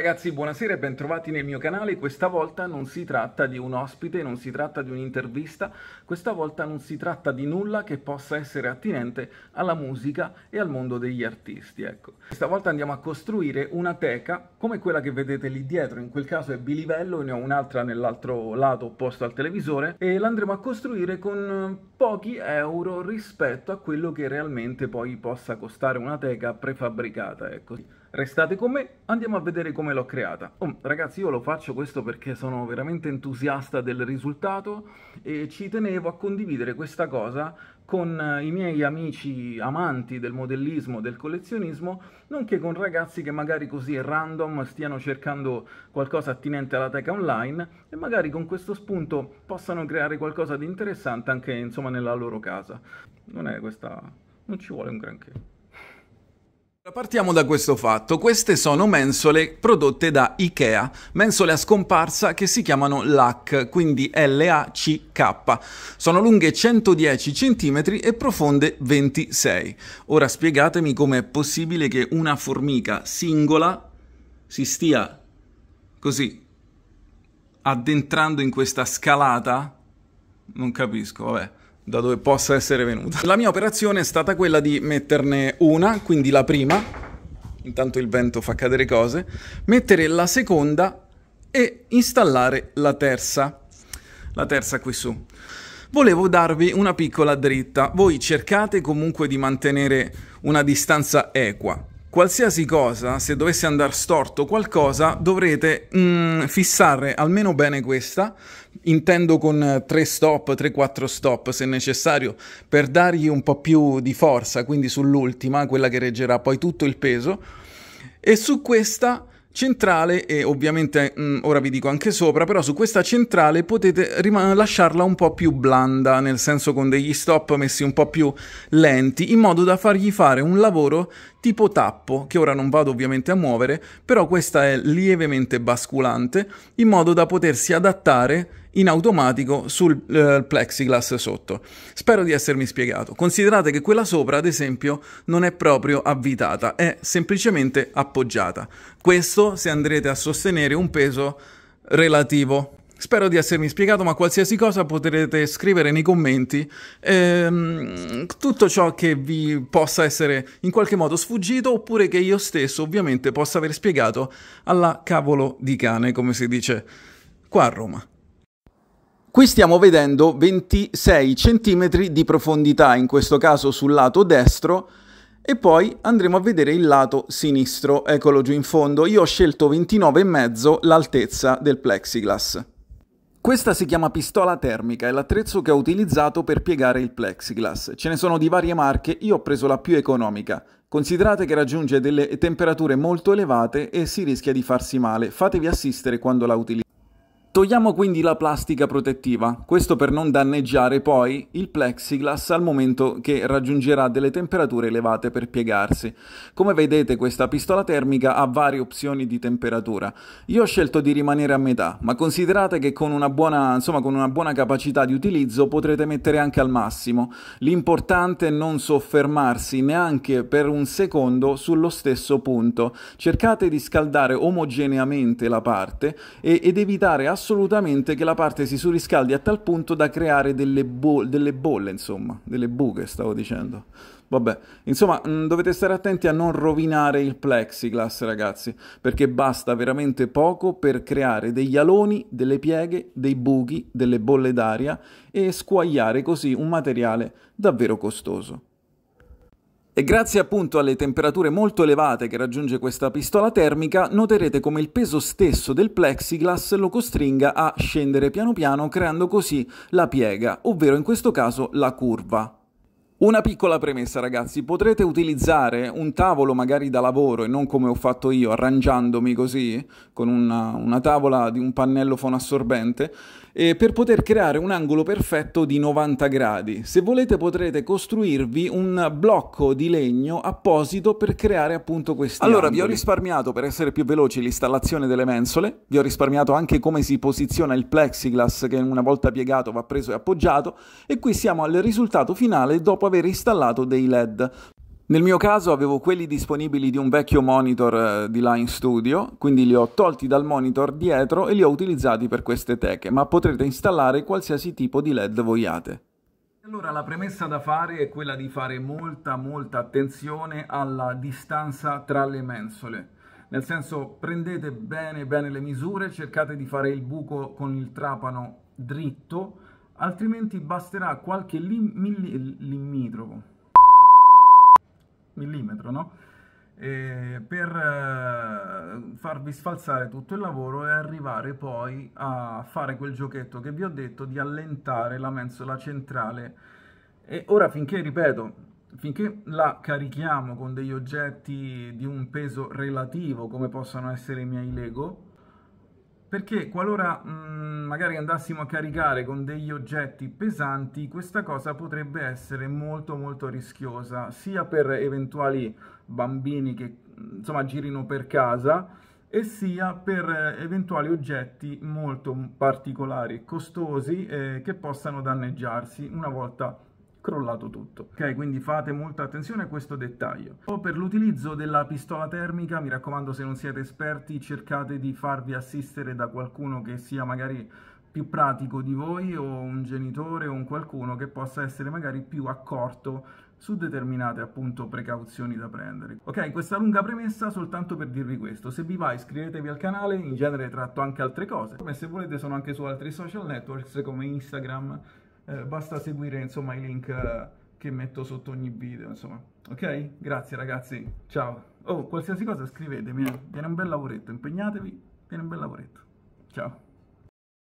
Ragazzi, buonasera e bentrovati nel mio canale. Questa volta non si tratta di un ospite, non si tratta di un'intervista, questa volta non si tratta di nulla che possa essere attinente alla musica e al mondo degli artisti, ecco. Questa volta andiamo a costruire una teca come quella che vedete lì dietro, in quel caso è bilivello, ne ho un'altra nell'altro lato opposto al televisore e l'andremo a costruire con pochi euro rispetto a quello che realmente poi possa costare una teca prefabbricata, ecco. Restate con me, andiamo a vedere come l'ho creata. Oh, ragazzi, io lo faccio questo perché sono veramente entusiasta del risultato e ci tenevo a condividere questa cosa con eh, i miei amici amanti del modellismo, del collezionismo, nonché con ragazzi che magari così random stiano cercando qualcosa attinente alla teca online e magari con questo spunto possano creare qualcosa di interessante anche insomma nella loro casa. Non è questa... non ci vuole un granché. Partiamo da questo fatto, queste sono mensole prodotte da Ikea, mensole a scomparsa che si chiamano LAC, quindi L-A-C-K. Sono lunghe 110 cm e profonde 26. Ora spiegatemi com'è possibile che una formica singola si stia così addentrando in questa scalata? Non capisco, vabbè da dove possa essere venuta. La mia operazione è stata quella di metterne una, quindi la prima, intanto il vento fa cadere cose, mettere la seconda e installare la terza, la terza qui su. Volevo darvi una piccola dritta, voi cercate comunque di mantenere una distanza equa, Qualsiasi cosa, se dovesse andare storto qualcosa, dovrete mm, fissare almeno bene questa, intendo con 3 eh, stop, 3-4 stop se necessario, per dargli un po' più di forza, quindi sull'ultima, quella che reggerà poi tutto il peso, e su questa centrale e ovviamente mh, mm, ora vi dico anche sopra però su questa centrale potete lasciarla un po' più blanda nel senso con degli stop messi un po' più lenti in modo da fargli fare un lavoro tipo tappo, che ora non vado ovviamente a muovere, però questa è lievemente basculante, in modo da potersi adattare in automatico sul eh, plexiglass sotto. Spero di essermi spiegato. Considerate che quella sopra, ad esempio, non è proprio avvitata, è semplicemente appoggiata. Questo se andrete a sostenere un peso relativo. Spero di essermi spiegato, ma qualsiasi cosa potrete scrivere nei commenti ehm, tutto ciò che vi possa essere in qualche modo sfuggito oppure che io stesso ovviamente possa aver spiegato alla cavolo di cane, come si dice qua a Roma. Qui stiamo vedendo 26 cm di profondità, in questo caso sul lato destro, e poi andremo a vedere il lato sinistro, eccolo giù in fondo. Io ho scelto 29,5 l'altezza del plexiglass. Questa si chiama pistola termica, è l'attrezzo che ho utilizzato per piegare il plexiglass. Ce ne sono di varie marche, io ho preso la più economica. Considerate che raggiunge delle temperature molto elevate e si rischia di farsi male. Fatevi assistere quando la utilizzate. Togliamo quindi la plastica protettiva, questo per non danneggiare poi il plexiglass al momento che raggiungerà delle temperature elevate per piegarsi. Come vedete questa pistola termica ha varie opzioni di temperatura. Io ho scelto di rimanere a metà, ma considerate che con una buona, insomma, con una buona capacità di utilizzo potrete mettere anche al massimo. L'importante è non soffermarsi neanche per un secondo sullo stesso punto. Cercate di scaldare omogeneamente la parte e, ed evitare assolutamente assolutamente che la parte si surriscaldi a tal punto da creare delle, bo- delle bolle, insomma, delle buche, stavo dicendo. Vabbè, insomma, mh, mm, dovete stare attenti a non rovinare il plexiglass, ragazzi, perché basta veramente poco per creare degli aloni, delle pieghe, dei buchi, delle bolle d'aria e squagliare così un materiale davvero costoso. E grazie appunto alle temperature molto elevate che raggiunge questa pistola termica, noterete come il peso stesso del plexiglass lo costringa a scendere piano piano creando così la piega, ovvero in questo caso la curva. Una piccola premessa ragazzi, potrete utilizzare un tavolo magari da lavoro e non come ho fatto io, arrangiandomi così con una, una tavola di un pannello fonoassorbente eh, per poter creare un angolo perfetto di 90 gradi. Se volete potrete costruirvi un blocco di legno apposito per creare appunto questi Allora angoli. vi ho risparmiato per essere più veloci l'installazione delle mensole, vi ho risparmiato anche come si posiziona il plexiglass che una volta piegato va preso e appoggiato e qui siamo al risultato finale dopo aver installato dei LED. Nel mio caso avevo quelli disponibili di un vecchio monitor eh, di Line studio, quindi li ho tolti dal monitor dietro e li ho utilizzati per queste teche, ma potrete installare qualsiasi tipo di LED vogliate. Allora la premessa da fare è quella di fare molta molta attenzione alla distanza tra le mensole. Nel senso prendete bene bene le misure, cercate di fare il buco con il trapano dritto altrimenti basterà qualche lim millimetro, millimetro no? eh, per eh, farvi sfalzare tutto il lavoro e arrivare poi a fare quel giochetto che vi ho detto di allentare la mensola centrale e ora finché, ripeto, finché la carichiamo con degli oggetti di un peso relativo come possono essere i miei Lego perché qualora mh, mm, magari andassimo a caricare con degli oggetti pesanti questa cosa potrebbe essere molto molto rischiosa sia per eventuali bambini che mm, insomma girino per casa e sia per eh, eventuali oggetti molto particolari, e costosi eh, che possano danneggiarsi una volta crollato tutto. Ok, quindi fate molta attenzione a questo dettaglio. O per l'utilizzo della pistola termica, mi raccomando se non siete esperti, cercate di farvi assistere da qualcuno che sia magari più pratico di voi o un genitore o un qualcuno che possa essere magari più accorto su determinate appunto precauzioni da prendere. Ok, questa lunga premessa soltanto per dirvi questo, se vi va iscrivetevi al canale, in genere tratto anche altre cose, come se volete sono anche su altri social networks come Instagram eh, basta seguire insomma i link eh, che metto sotto ogni video, insomma. Ok? Grazie ragazzi, ciao. Oh, qualsiasi cosa scrivetemi, eh. viene un bel lavoretto, impegnatevi, viene un bel lavoretto. Ciao.